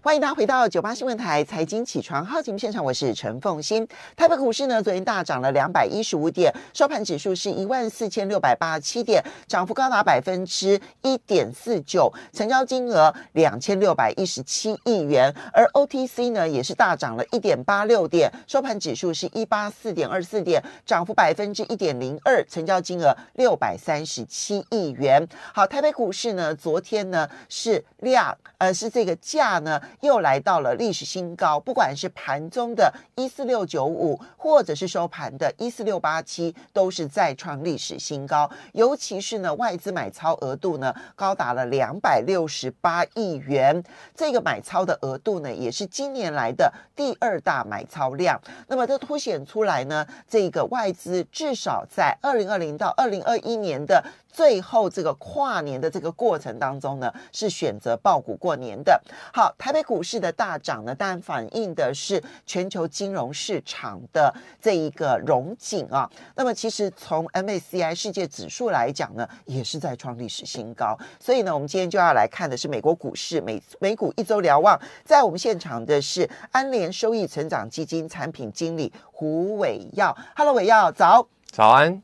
欢迎大家回到九八新闻台财经起床号节目现场，我是陈凤欣。台北股市呢昨天大涨了两百一十五点，收盘指数是一万四千六百八十七点，涨幅高达百分之一点四九，成交金额两千六百一十七亿元。而 OTC 呢也是大涨了一点八六点，收盘指数是一八四点二四点，涨幅百分之一点零二，成交金额六百三十七亿元。好，台北股市呢昨天呢是量呃是这个价呢。又来到了历史新高，不管是盘中的一四六九五，或者是收盘的一四六八七，都是再创历史新高。尤其是呢，外资买超额度呢高达了两百六十八亿元，这个买超的额度呢也是今年来的第二大买超量。那么这凸显出来呢，这个外资至少在二零二零到二零二一年的。最后这个跨年的这个过程当中呢，是选择爆股过年的。好，台北股市的大涨呢，然反映的是全球金融市场的这一个融景啊。那么，其实从 M A C I 世界指数来讲呢，也是在创历史新高。所以呢，我们今天就要来看的是美国股市美美股一周瞭望。在我们现场的是安联收益成长基金产品经理胡伟耀。Hello，伟耀，早。早安。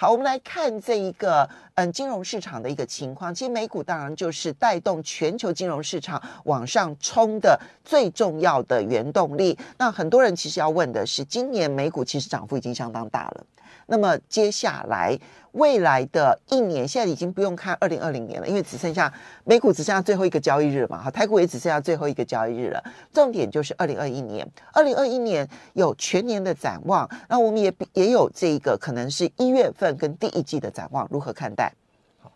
好，我们来看这一个嗯金融市场的一个情况。其实美股当然就是带动全球金融市场往上冲的最重要的原动力。那很多人其实要问的是，今年美股其实涨幅已经相当大了。那么接下来未来的一年，现在已经不用看二零二零年了，因为只剩下美股只剩下最后一个交易日嘛，哈，台股也只剩下最后一个交易日了。重点就是二零二一年，二零二一年有全年的展望，那我们也也有这一个可能是一月份跟第一季的展望，如何看待？好，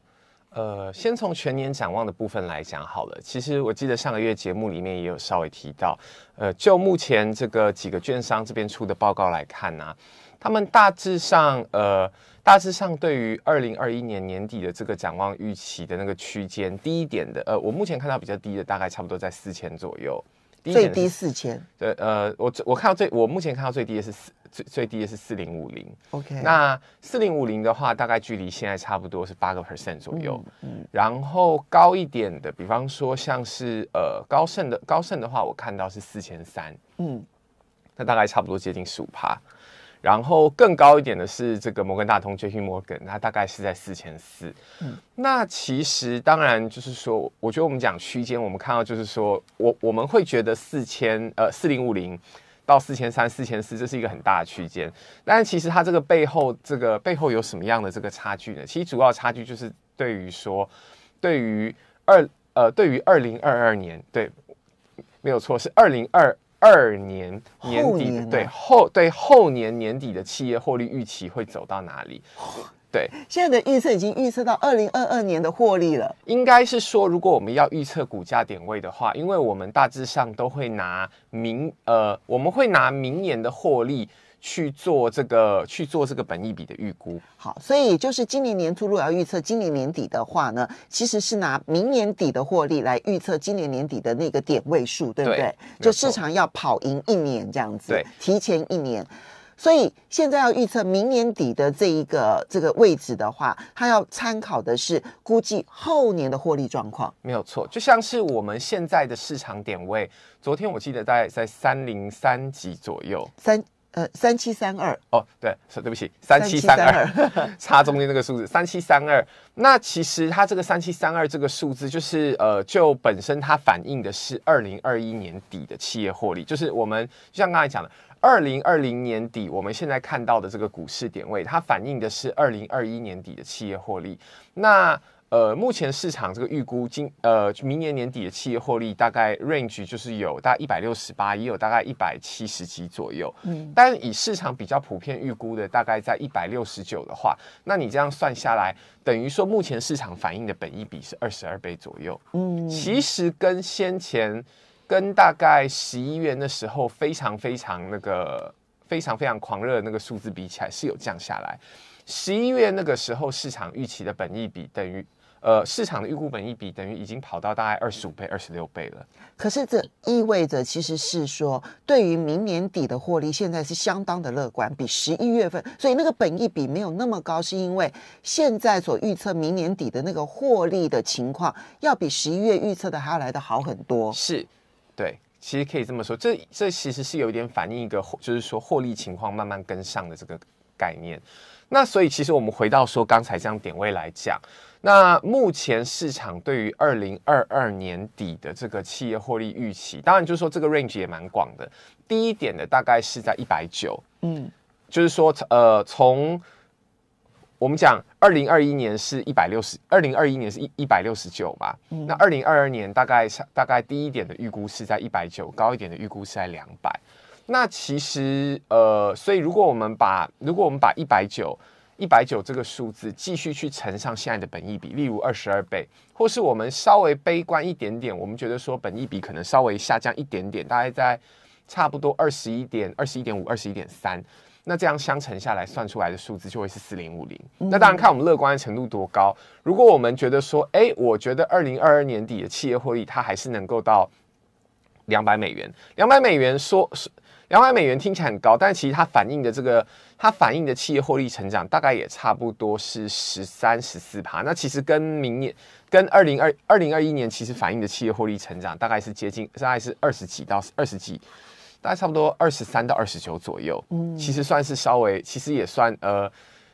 呃，先从全年展望的部分来讲好了。其实我记得上个月节目里面也有稍微提到，呃，就目前这个几个券商这边出的报告来看呢。他们大致上，呃，大致上对于二零二一年年底的这个展望预期的那个区间，低一点的，呃，我目前看到比较低的大概差不多在四千左右，最低四千。对，呃，我我看到最我目前看到最低的是四最最低的是四零五零。OK，那四零五零的话，大概距离现在差不多是八个 percent 左右。嗯，然后高一点的，比方说像是呃高盛的高盛的话，我看到是四千三。嗯，那大概差不多接近十五趴。然后更高一点的是这个摩根大通 J.P. 摩根，它大概是在四千四。那其实当然就是说，我觉得我们讲区间，我们看到就是说我我们会觉得四千呃四零五零到四千三四千四，这是一个很大的区间。但其实它这个背后这个背后有什么样的这个差距呢？其实主要差距就是对于说对于二呃对于二零二二年对，没有错是二零二。二年年底的对后对后年年底的企业获利预期会走到哪里？对，现在的预测已经预测到二零二二年的获利了。应该是说，如果我们要预测股价点位的话，因为我们大致上都会拿明呃，我们会拿明年的获利。去做这个，去做这个本益比的预估。好，所以就是今年年初如果要预测今年年底的话呢，其实是拿明年底的获利来预测今年年底的那个点位数，对不对？就市场要跑赢一年这样子，对，提前一年。所以现在要预测明年底的这一个这个位置的话，它要参考的是估计后年的获利状况。没有错，就像是我们现在的市场点位，昨天我记得大概在三零三级左右三。呃，三七三二哦，对，是对不起，三七三二，差中间那个数字，三七三二。那其实它这个三七三二这个数字，就是呃，就本身它反映的是二零二一年底的企业获利，就是我们就像刚才讲的，二零二零年底我们现在看到的这个股市点位，它反映的是二零二一年底的企业获利。那呃，目前市场这个预估，今呃明年年底的企业获利大概 range 就是有大概一百六十八，也有大概一百七十几左右。嗯，但以市场比较普遍预估的，大概在一百六十九的话，那你这样算下来，等于说目前市场反映的本益比是二十二倍左右。嗯，其实跟先前跟大概十一月那时候非常非常那个非常非常狂热的那个数字比起来，是有降下来。十一月那个时候市场预期的本益比等于。呃，市场的预估本益比等于已经跑到大概二十五倍、二十六倍了。可是这意味着，其实是说对于明年底的获利，现在是相当的乐观，比十一月份。所以那个本益比没有那么高，是因为现在所预测明年底的那个获利的情况，要比十一月预测的还要来得好很多。是，对，其实可以这么说，这这其实是有一点反映一个，就是说获利情况慢慢跟上的这个。概念，那所以其实我们回到说刚才这样点位来讲，那目前市场对于二零二二年底的这个企业获利预期，当然就是说这个 range 也蛮广的，低一点的大概是在一百九，嗯，就是说呃从我们讲二零二一年是一百六十，二零二一年是一一百六十九嘛，那二零二二年大概大概低一点的预估是在一百九，高一点的预估是在两百。那其实，呃，所以如果我们把如果我们把一百九一百九这个数字继续去乘上现在的本益比，例如二十二倍，或是我们稍微悲观一点点，我们觉得说本益比可能稍微下降一点点，大概在差不多二十一点二十一点五二十一点三，那这样相乘下来算出来的数字就会是四零五零。那当然看我们乐观的程度多高，如果我们觉得说，哎，我觉得二零二二年底的企业获利它还是能够到两百美元，两百美元说说。两百美元听起来很高，但其实它反映的这个，它反映的企业获利成长大概也差不多是十三、十四趴。那其实跟明年、跟二零二二零二一年其实反映的企业获利成长大概是接近，大概是二十几到二十几，大概差不多二十三到二十九左右。嗯，其实算是稍微，其实也算呃。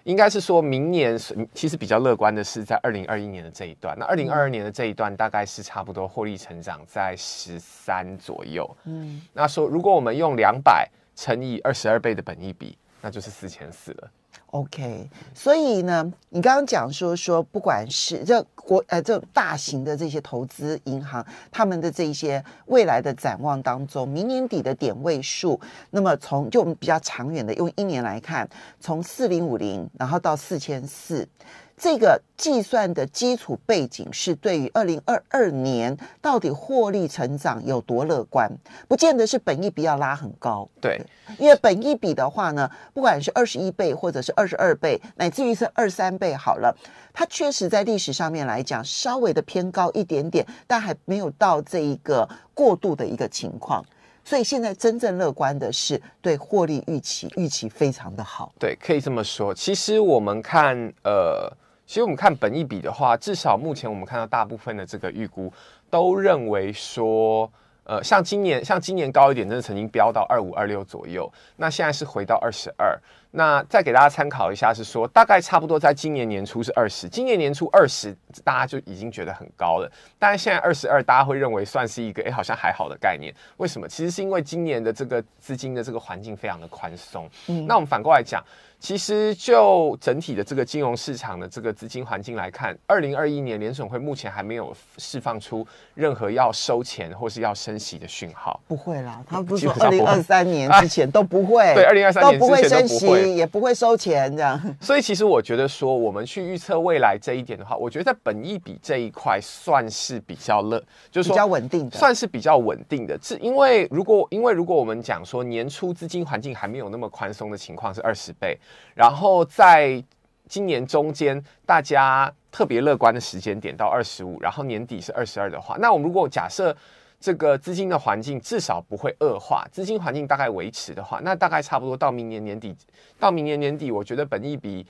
应该是说，明年其实比较乐观的是在二零二一年的这一段。那二零二二年的这一段大概是差不多获利成长在十三左右。嗯，那说如果我们用两百乘以二十二倍的本益比。那就是四千四了，OK。所以呢，你刚刚讲说说，不管是这国呃这大型的这些投资银行，他们的这些未来的展望当中，明年底的点位数，那么从就我们比较长远的用一年来看，从四零五零，然后到四千四。这个计算的基础背景是对于二零二二年到底获利成长有多乐观，不见得是本益比要拉很高。对，因为本益比的话呢，不管是二十一倍或者是二十二倍，乃至于是二三倍，好了，它确实在历史上面来讲稍微的偏高一点点，但还没有到这一个过度的一个情况。所以现在真正乐观的是对获利预期预期非常的好。对，可以这么说。其实我们看呃。其实我们看本一比的话，至少目前我们看到大部分的这个预估都认为说，呃，像今年像今年高一点，真的曾经飙到二五二六左右，那现在是回到二十二。那再给大家参考一下，是说大概差不多在今年年初是二十，今年年初二十，大家就已经觉得很高了。但是现在二十二，大家会认为算是一个，哎，好像还好的概念。为什么？其实是因为今年的这个资金的这个环境非常的宽松。嗯，那我们反过来讲。其实就整体的这个金融市场的这个资金环境来看，二零二一年联储会目前还没有释放出任何要收钱或是要升息的讯号。不会啦，他不是说二零二三年之前 都不会，对，二零二三年都不会升息，也不会收钱这样。所以其实我觉得说我们去预测未来这一点的话，我觉得在本意比这一块算是比较乐，就是比较稳定的，算是比较稳定的。是因为如果因为如果我们讲说年初资金环境还没有那么宽松的情况是二十倍。然后在今年中间，大家特别乐观的时间点到二十五，然后年底是二十二的话，那我们如果假设这个资金的环境至少不会恶化，资金环境大概维持的话，那大概差不多到明年年底，到明年年底，我觉得本益比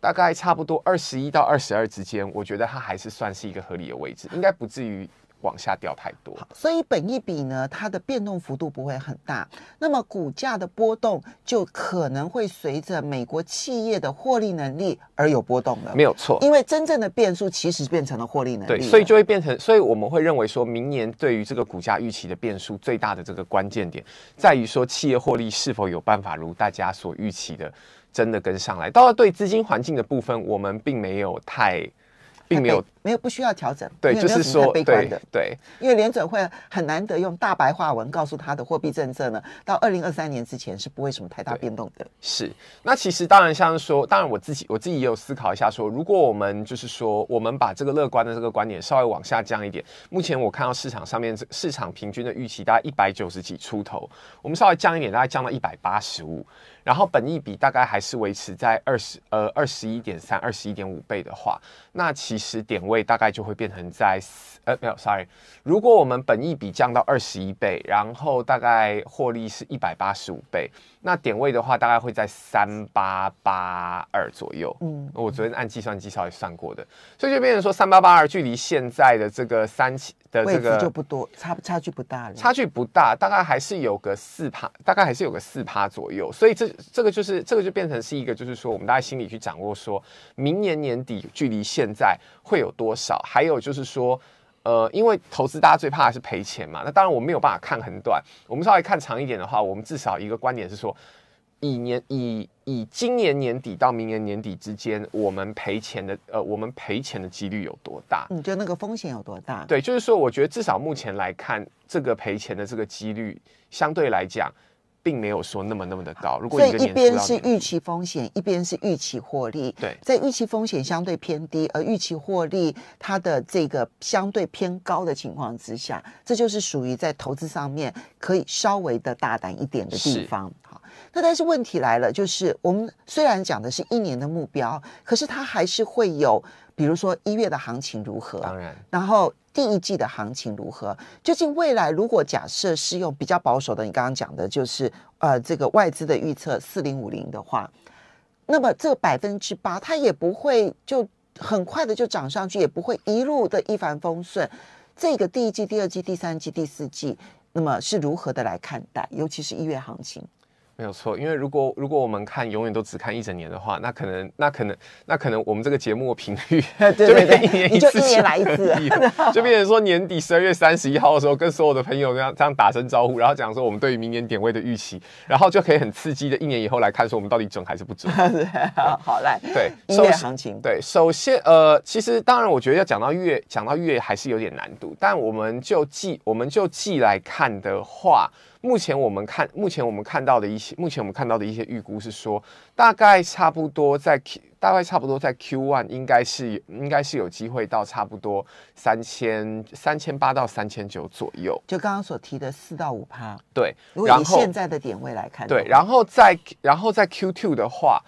大概差不多二十一到二十二之间，我觉得它还是算是一个合理的位置，应该不至于。往下掉太多，所以本一笔呢，它的变动幅度不会很大。那么股价的波动就可能会随着美国企业的获利能力而有波动的，没有错。因为真正的变数其实变成了获利能力，对，所以就会变成。所以我们会认为，说明年对于这个股价预期的变数最大的这个关键点，在于说企业获利是否有办法如大家所预期的真的跟上来。到了对资金环境的部分，我们并没有太，并没有。没有不需要调整，对，就是说悲观的，对，因为联准会很难得用大白话文告诉他的货币政策呢，到二零二三年之前是不会什么太大变动的。是，那其实当然像说，当然我自己我自己也有思考一下，说如果我们就是说我们把这个乐观的这个观点稍微往下降一点，目前我看到市场上面市场平均的预期大概一百九十几出头，我们稍微降一点，大概降到一百八十五，然后本益比大概还是维持在二十呃二十一点三二十一点五倍的话，那其实点。位大概就会变成在呃没有，sorry，如果我们本益比降到二十一倍，然后大概获利是一百八十五倍，那点位的话大概会在三八八二左右。嗯，我昨天按计算机稍微算过的，所以就变成说三八八二距离现在的这个三七的这个就不多，差不差距不大，差距不大，大概还是有个四趴，大概还是有个四趴左右。所以这这个就是这个就变成是一个，就是说我们大家心里去掌握，说明年年底距离现在会有。多少？还有就是说，呃，因为投资大家最怕的是赔钱嘛。那当然我没有办法看很短，我们稍微看长一点的话，我们至少一个观点是说，以年以以今年年底到明年年底之间，我们赔钱的呃，我们赔钱的几率有多大？你觉得那个风险有多大？对，就是说，我觉得至少目前来看，这个赔钱的这个几率相对来讲。并没有说那么那么的高，所以一边是预期风险，一边是预期获利。对，在预期风险相对偏低，而预期获利它的这个相对偏高的情况之下，这就是属于在投资上面可以稍微的大胆一点的地方。那但是问题来了，就是我们虽然讲的是一年的目标，可是它还是会有，比如说一月的行情如何？当然，然后第一季的行情如何？究竟未来如果假设是用比较保守的，你刚刚讲的就是呃，这个外资的预测四零五零的话，那么这百分之八，它也不会就很快的就涨上去，也不会一路的一帆风顺。这个第一季、第二季、第三季、第四季，那么是如何的来看待？尤其是一月行情。没有错，因为如果如果我们看永远都只看一整年的话，那可能那可能那可能我们这个节目频率 就变成一年一次，就一年来一次，就变成说年底十二月三十一号的时候，跟所有的朋友这样这样打声招呼，然后讲说我们对于明年点位的预期，然后就可以很刺激的一年以后来看说我们到底准还是不准。好来，对，月行情，对，首先呃，其实当然我觉得要讲到月，讲到月还是有点难度，但我们就记我们就记来看的话。目前我们看，目前我们看到的一些，目前我们看到的一些预估是说，大概差不多在 Q，大概差不多在 Q one 应该是应该是有机会到差不多三千三千八到三千九左右。就刚刚所提的四到五趴。对，如果现在的点位来看，对，然后在然后在 Q two 的话。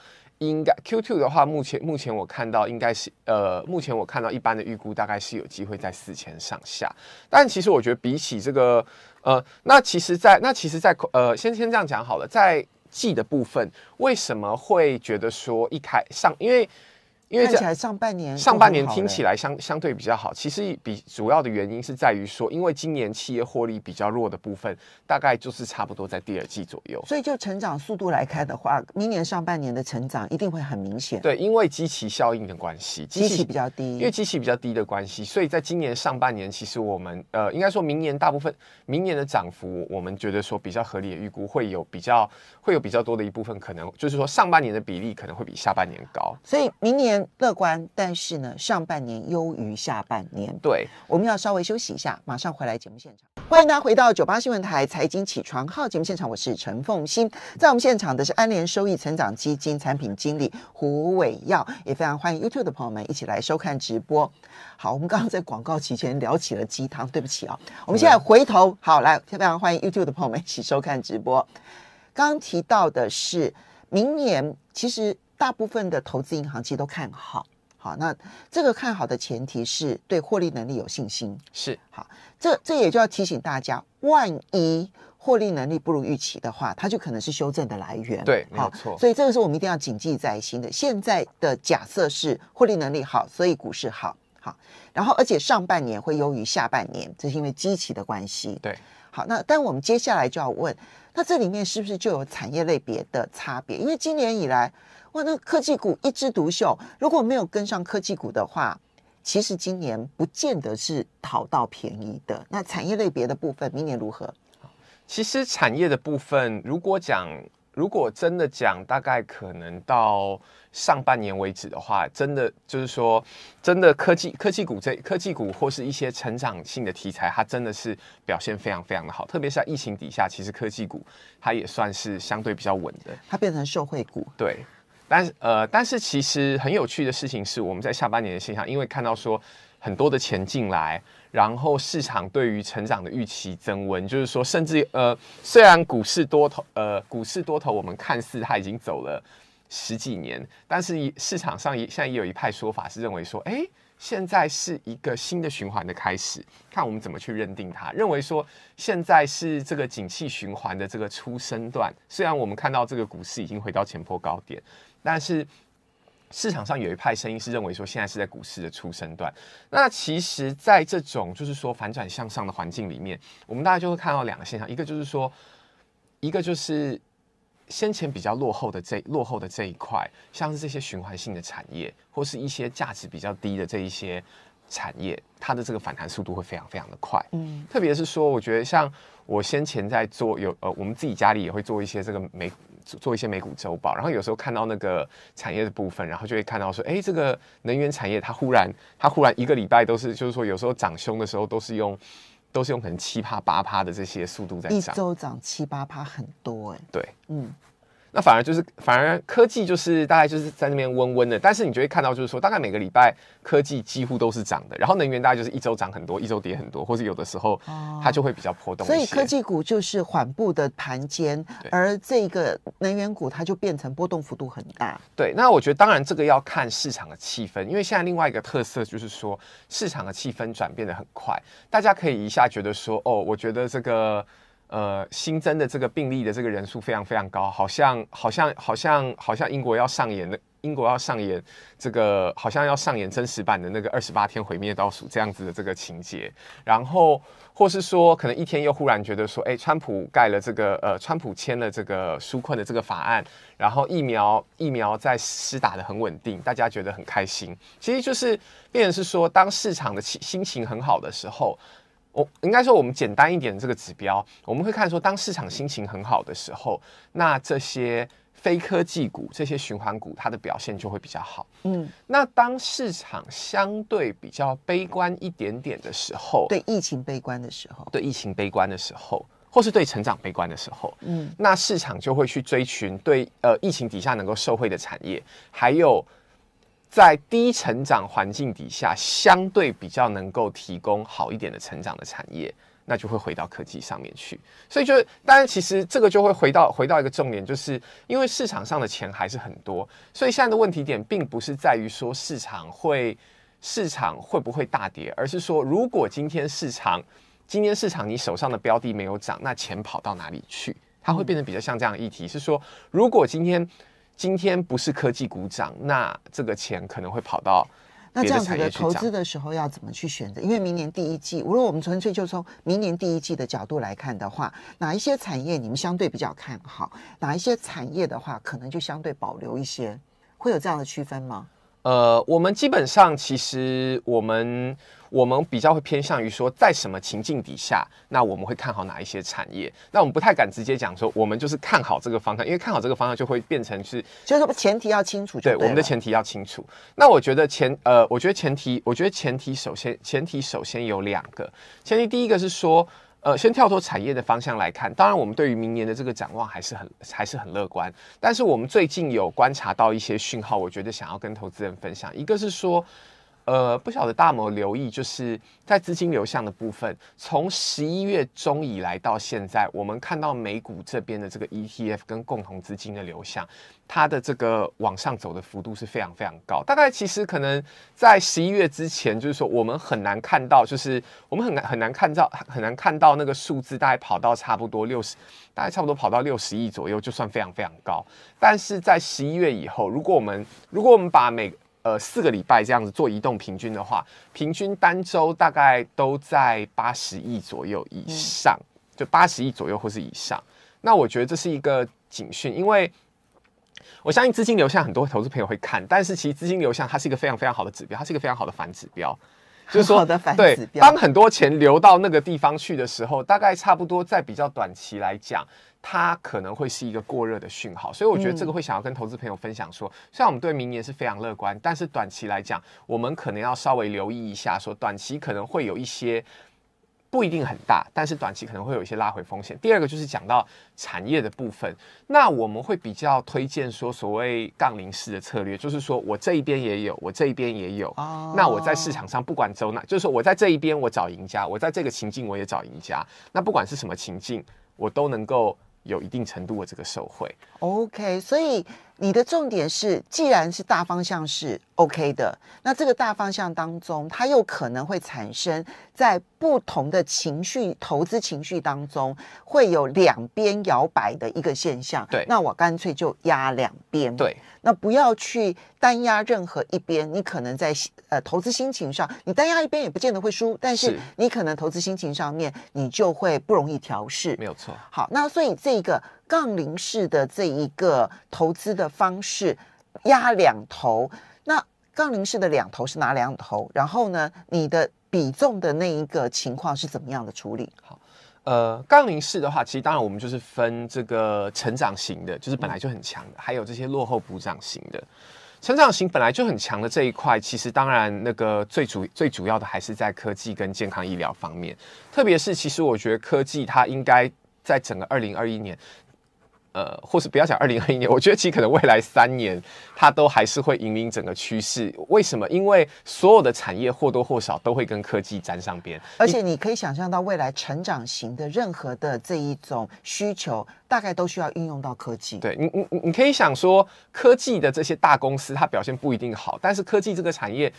应该 q two 的话，目前目前我看到应该是呃，目前我看到一般的预估大概是有机会在四千上下，但其实我觉得比起这个呃，那其实，在那其实，在呃，先先这样讲好了，在季的部分，为什么会觉得说一开上，因为。因为看起来上半年上半年听起来相相对比较好，其实比主要的原因是在于说，因为今年企业获利比较弱的部分，大概就是差不多在第二季左右。所以就成长速度来看的话，明年上半年的成长一定会很明显。对，因为基期效应的关系，基期比较低，因为基期比较低的关系，所以在今年上半年，其实我们呃应该说明年大部分明年的涨幅，我们觉得说比较合理的预估会有比较会有比较多的一部分，可能就是说上半年的比例可能会比下半年高。所以明年。乐观，但是呢，上半年优于下半年。对，我们要稍微休息一下，马上回来节目现场。欢迎大家回到九八新闻台财经起床号节目现场，我是陈凤欣。在我们现场的是安联收益成长基金产品经理胡伟耀，也非常欢迎 YouTube 的朋友们一起来收看直播。好，我们刚刚在广告期间聊起了鸡汤，对不起啊，我们现在回头，好来，非常欢迎 YouTube 的朋友们一起收看直播。刚刚提到的是，明年其实。大部分的投资银行其实都看好，好，那这个看好的前提是对获利能力有信心，是好，这这也就要提醒大家，万一获利能力不如预期的话，它就可能是修正的来源，对，没错，所以这个是我们一定要谨记在心的。现在的假设是获利能力好，所以股市好，好，然后而且上半年会优于下半年，这是因为积期的关系，对，好，那但我们接下来就要问。那这里面是不是就有产业类别的差别？因为今年以来，哇，那科技股一枝独秀。如果没有跟上科技股的话，其实今年不见得是淘到便宜的。那产业类别的部分，明年如何？其实产业的部分，如果讲。如果真的讲，大概可能到上半年为止的话，真的就是说，真的科技科技股这科技股或是一些成长性的题材，它真的是表现非常非常的好。特别是疫情底下，其实科技股它也算是相对比较稳的。它变成受惠股。对，但是呃，但是其实很有趣的事情是，我们在下半年的现象，因为看到说很多的钱进来。然后市场对于成长的预期增温，就是说，甚至呃，虽然股市多头呃股市多头，我们看似它已经走了十几年，但是市场上也现在也有一派说法是认为说，哎，现在是一个新的循环的开始，看我们怎么去认定它，认为说现在是这个景气循环的这个出生段。虽然我们看到这个股市已经回到前坡高点，但是。市场上有一派声音是认为说现在是在股市的出生段，那其实，在这种就是说反转向上的环境里面，我们大概就会看到两个现象，一个就是说，一个就是先前比较落后的这落后的这一块，像是这些循环性的产业，或是一些价值比较低的这一些产业，它的这个反弹速度会非常非常的快，嗯，特别是说，我觉得像我先前在做有呃，我们自己家里也会做一些这个美做一些美股周报，然后有时候看到那个产业的部分，然后就会看到说，哎，这个能源产业，它忽然，它忽然一个礼拜都是，就是说有时候涨凶的时候，都是用，都是用可能七趴八趴的这些速度在涨，一周涨七八趴很多，哎，对，嗯。那反而就是，反而科技就是大概就是在那边温温的，但是你就会看到，就是说大概每个礼拜科技几乎都是涨的，然后能源大概就是一周涨很多，一周跌很多，或者有的时候它就会比较波动。所以科技股就是缓步的盘间，而这个能源股它就变成波动幅度很大。对，那我觉得当然这个要看市场的气氛，因为现在另外一个特色就是说市场的气氛转变的很快，大家可以一下觉得说哦，我觉得这个。呃，新增的这个病例的这个人数非常非常高，好像好像好像好像英国要上演的，英国要上演这个好像要上演真实版的那个二十八天毁灭倒数这样子的这个情节，然后或是说可能一天又忽然觉得说，哎，川普盖了这个呃，川普签了这个纾困的这个法案，然后疫苗疫苗在施打的很稳定，大家觉得很开心，其实就是变是说当市场的气心情很好的时候。我应该说，我们简单一点的这个指标，我们会看说，当市场心情很好的时候，那这些非科技股、这些循环股，它的表现就会比较好。嗯，那当市场相对比较悲观一点点的时候，对疫情悲观的时候，对疫情悲观的时候，或是对成长悲观的时候，嗯，那市场就会去追寻对呃疫情底下能够受惠的产业，还有。在低成长环境底下，相对比较能够提供好一点的成长的产业，那就会回到科技上面去。所以就，当然其实这个就会回到回到一个重点，就是因为市场上的钱还是很多，所以现在的问题点并不是在于说市场会市场会不会大跌，而是说如果今天市场今天市场你手上的标的没有涨，那钱跑到哪里去？它会变成比较像这样的议题，是说如果今天。今天不是科技股涨，那这个钱可能会跑到那这样子的投资的时候要怎么去选择？因为明年第一季，无论我们纯粹就从明年第一季的角度来看的话，哪一些产业你们相对比较看好？哪一些产业的话可能就相对保留一些？会有这样的区分吗？呃，我们基本上其实我们我们比较会偏向于说，在什么情境底下，那我们会看好哪一些产业？那我们不太敢直接讲说，我们就是看好这个方向，因为看好这个方向就会变成是，就是说前提要清楚。对，我们的前提要清楚。那我觉得前呃，我觉得前提，我觉得前提首先前提首先有两个前提，第一个是说。呃，先跳脱产业的方向来看，当然我们对于明年的这个展望还是很还是很乐观，但是我们最近有观察到一些讯号，我觉得想要跟投资人分享，一个是说。呃，不晓得大毛留意，就是在资金流向的部分，从十一月中以来到现在，我们看到美股这边的这个 ETF 跟共同资金的流向，它的这个往上走的幅度是非常非常高。大概其实可能在十一月之前，就是说我们很难看到，就是我们很难很难看到很难看到那个数字，大概跑到差不多六十，大概差不多跑到六十亿左右，就算非常非常高。但是在十一月以后，如果我们如果我们把每呃，四个礼拜这样子做移动平均的话，平均单周大概都在八十亿左右以上，就八十亿左右或是以上。那我觉得这是一个警讯，因为我相信资金流向很多投资朋友会看，但是其实资金流向它是一个非常非常好的指标，它是一个非常好的反指标。就是说，对，当很多钱流到那个地方去的时候，大概差不多在比较短期来讲，它可能会是一个过热的讯号。所以我觉得这个会想要跟投资朋友分享说，虽然我们对明年是非常乐观，但是短期来讲，我们可能要稍微留意一下，说短期可能会有一些。不一定很大，但是短期可能会有一些拉回风险。第二个就是讲到产业的部分，那我们会比较推荐说所谓杠铃式的策略，就是说我这一边也有，我这一边也有。哦，那我在市场上不管走哪，就是我在这一边我找赢家，我在这个情境我也找赢家。那不管是什么情境，我都能够有一定程度的这个受惠。OK，所以你的重点是，既然是大方向是 OK 的，那这个大方向当中，它又可能会产生。在不同的情绪投资情绪当中，会有两边摇摆的一个现象。对，那我干脆就压两边。对，那不要去单压任何一边。你可能在呃投资心情上，你单压一边也不见得会输，但是你可能投资心情上面你就会不容易调试。没有错。好，那所以这个杠铃式的这一个投资的方式，压两头。那杠铃式的两头是哪两头？然后呢，你的。比重的那一个情况是怎么样的处理？好，呃，杠铃式的话，其实当然我们就是分这个成长型的，就是本来就很强的，还有这些落后补涨型的。成长型本来就很强的这一块，其实当然那个最主最主要的还是在科技跟健康医疗方面，特别是其实我觉得科技它应该在整个二零二一年。呃，或是不要讲二零二一年，我觉得其实可能未来三年，它都还是会引领整个趋势。为什么？因为所有的产业或多或少都会跟科技沾上边，而且你可以想象到未来成长型的任何的这一种需求，大概都需要运用到科技。对你，你，你，你可以想说，科技的这些大公司，它表现不一定好，但是科技这个产业。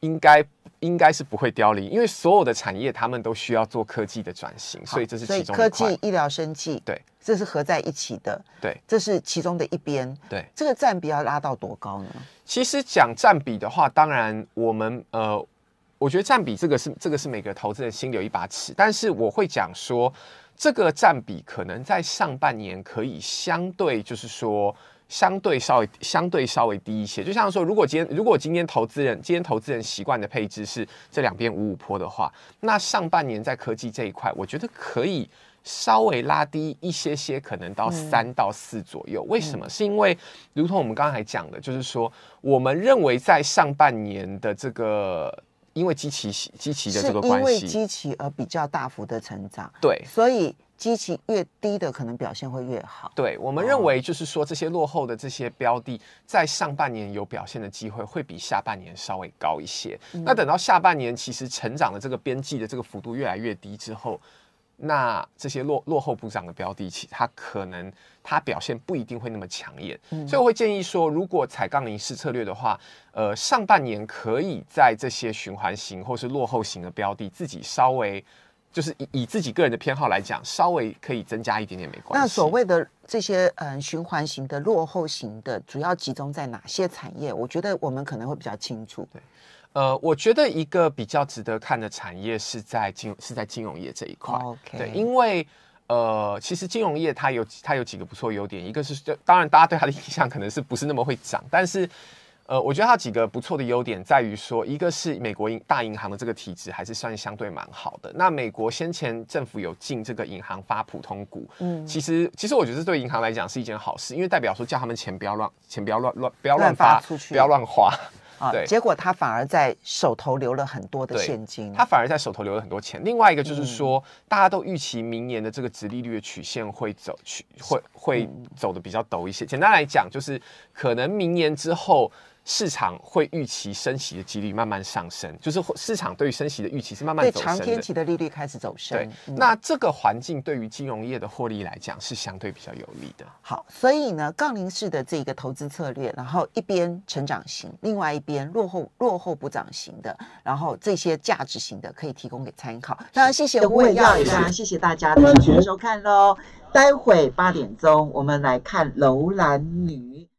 应该应该是不会凋零，因为所有的产业他们都需要做科技的转型，所以这是其中科技、医疗、生技，对，这是合在一起的。对，这是其中的一边。对，这个占比要拉到多高呢？其实讲占比的话，当然我们呃，我觉得占比这个是这个是每个投资人心里有一把尺，但是我会讲说，这个占比可能在上半年可以相对就是说。相对稍微相对稍微低一些，就像说，如果今天如果今天投资人今天投资人习惯的配置是这两边五五坡的话，那上半年在科技这一块，我觉得可以稍微拉低一些些，可能到三到四左右。为什么？是因为，如同我们刚才讲的，就是说，我们认为在上半年的这个，因为机器机器的这个关系，因为机器而比较大幅的成长，对，所以。基期越低的，可能表现会越好。对，我们认为就是说，这些落后的这些标的，在上半年有表现的机会，会比下半年稍微高一些。那等到下半年，其实成长的这个边际的这个幅度越来越低之后，那这些落落后补涨的标的，其它可能它表现不一定会那么抢眼。所以我会建议说，如果踩杠铃式策略的话，呃，上半年可以在这些循环型或是落后型的标的，自己稍微。就是以以自己个人的偏好来讲，稍微可以增加一点点没关系。那所谓的这些嗯循环型的、落后型的，主要集中在哪些产业？我觉得我们可能会比较清楚。对，呃，我觉得一个比较值得看的产业是在金是在金融业这一块。对，因为呃，其实金融业它有它有几个不错优点，一个是当然大家对它的印象可能是不是那么会涨，但是。呃，我觉得它几个不错的优点在于说，一个是美国大银行的这个体制还是算相对蛮好的。那美国先前政府有禁这个银行发普通股，嗯，其实其实我觉得对银行来讲是一件好事，因为代表说叫他们钱不要乱，钱不要乱乱不要乱发出去，不要乱花，对。结果他反而在手头留了很多的现金，他反而在手头留了很多钱。另外一个就是说，大家都预期明年的这个殖利率的曲线会走去，会会走的比较陡一些。简单来讲，就是可能明年之后。市场会预期升息的几率慢慢上升，就是市场对升息的预期是慢慢对长天期的利率开始走升。对，那这个环境对于金融业的获利来讲是相对比较有利的。好，所以呢，杠铃式的这个投资策略，然后一边成长型，另外一边落后落后不涨型的，然后这些价值型的可以提供给参考。那谢谢吴伟耀，当然谢谢大家的收看喽。待会八点钟我们来看楼兰女。